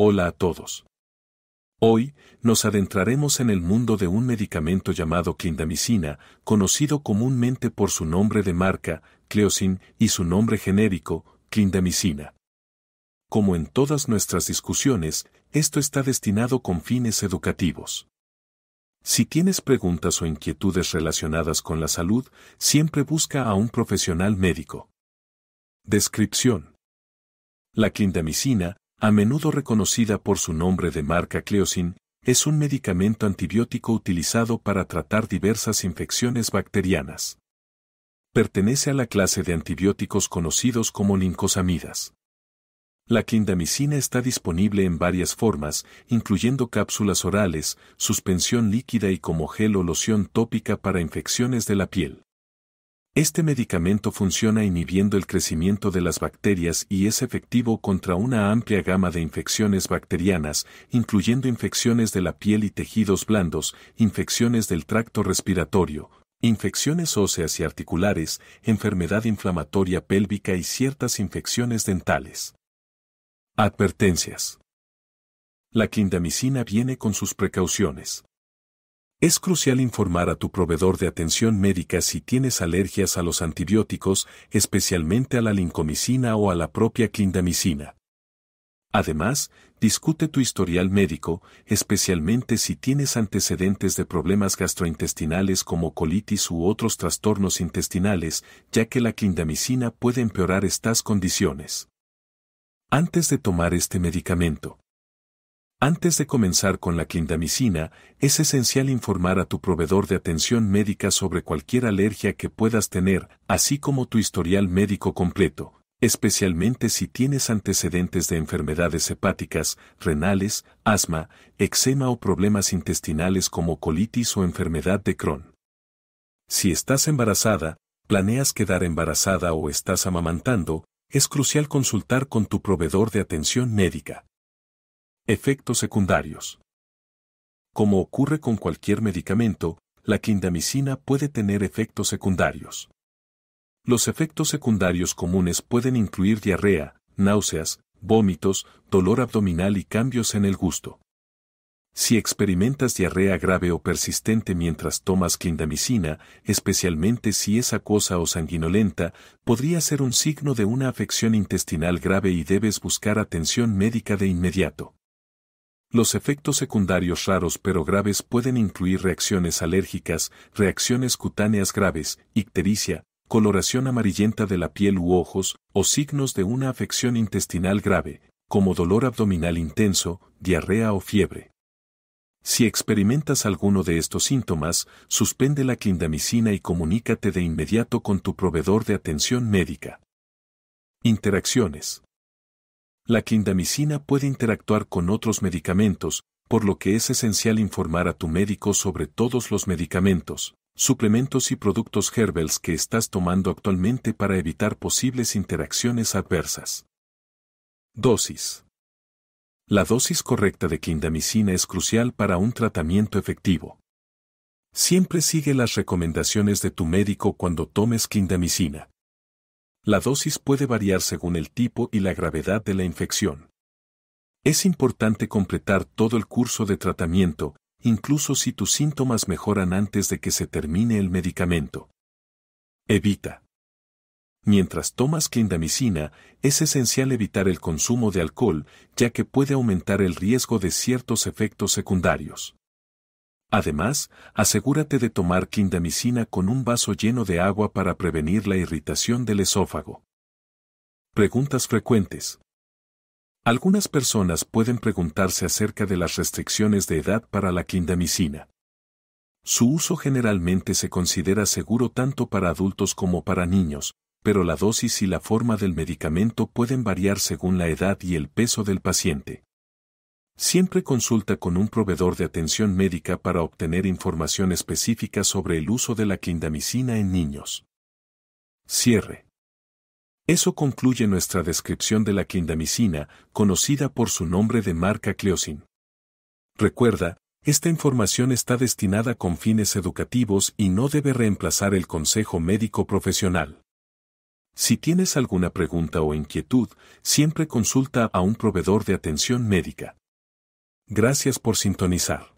Hola a todos. Hoy, nos adentraremos en el mundo de un medicamento llamado clindamicina, conocido comúnmente por su nombre de marca, Cleosin, y su nombre genérico, clindamicina. Como en todas nuestras discusiones, esto está destinado con fines educativos. Si tienes preguntas o inquietudes relacionadas con la salud, siempre busca a un profesional médico. Descripción. La clindamicina a menudo reconocida por su nombre de marca Cleosin, es un medicamento antibiótico utilizado para tratar diversas infecciones bacterianas. Pertenece a la clase de antibióticos conocidos como lincosamidas. La clindamicina está disponible en varias formas, incluyendo cápsulas orales, suspensión líquida y como gel o loción tópica para infecciones de la piel. Este medicamento funciona inhibiendo el crecimiento de las bacterias y es efectivo contra una amplia gama de infecciones bacterianas, incluyendo infecciones de la piel y tejidos blandos, infecciones del tracto respiratorio, infecciones óseas y articulares, enfermedad inflamatoria pélvica y ciertas infecciones dentales. Advertencias. La clindamicina viene con sus precauciones. Es crucial informar a tu proveedor de atención médica si tienes alergias a los antibióticos, especialmente a la lincomicina o a la propia clindamicina. Además, discute tu historial médico, especialmente si tienes antecedentes de problemas gastrointestinales como colitis u otros trastornos intestinales, ya que la clindamicina puede empeorar estas condiciones. Antes de tomar este medicamento, antes de comenzar con la clindamicina, es esencial informar a tu proveedor de atención médica sobre cualquier alergia que puedas tener, así como tu historial médico completo, especialmente si tienes antecedentes de enfermedades hepáticas, renales, asma, eczema o problemas intestinales como colitis o enfermedad de Crohn. Si estás embarazada, planeas quedar embarazada o estás amamantando, es crucial consultar con tu proveedor de atención médica Efectos secundarios. Como ocurre con cualquier medicamento, la clindamicina puede tener efectos secundarios. Los efectos secundarios comunes pueden incluir diarrea, náuseas, vómitos, dolor abdominal y cambios en el gusto. Si experimentas diarrea grave o persistente mientras tomas clindamicina, especialmente si es acuosa o sanguinolenta, podría ser un signo de una afección intestinal grave y debes buscar atención médica de inmediato. Los efectos secundarios raros pero graves pueden incluir reacciones alérgicas, reacciones cutáneas graves, ictericia, coloración amarillenta de la piel u ojos, o signos de una afección intestinal grave, como dolor abdominal intenso, diarrea o fiebre. Si experimentas alguno de estos síntomas, suspende la clindamicina y comunícate de inmediato con tu proveedor de atención médica. Interacciones la clindamicina puede interactuar con otros medicamentos, por lo que es esencial informar a tu médico sobre todos los medicamentos, suplementos y productos herbals que estás tomando actualmente para evitar posibles interacciones adversas. Dosis. La dosis correcta de clindamicina es crucial para un tratamiento efectivo. Siempre sigue las recomendaciones de tu médico cuando tomes clindamicina. La dosis puede variar según el tipo y la gravedad de la infección. Es importante completar todo el curso de tratamiento, incluso si tus síntomas mejoran antes de que se termine el medicamento. Evita. Mientras tomas clindamicina, es esencial evitar el consumo de alcohol, ya que puede aumentar el riesgo de ciertos efectos secundarios. Además, asegúrate de tomar clindamicina con un vaso lleno de agua para prevenir la irritación del esófago. Preguntas frecuentes. Algunas personas pueden preguntarse acerca de las restricciones de edad para la clindamicina. Su uso generalmente se considera seguro tanto para adultos como para niños, pero la dosis y la forma del medicamento pueden variar según la edad y el peso del paciente. Siempre consulta con un proveedor de atención médica para obtener información específica sobre el uso de la clindamicina en niños. Cierre. Eso concluye nuestra descripción de la clindamicina, conocida por su nombre de marca Cleosin. Recuerda, esta información está destinada con fines educativos y no debe reemplazar el consejo médico profesional. Si tienes alguna pregunta o inquietud, siempre consulta a un proveedor de atención médica. Gracias por sintonizar.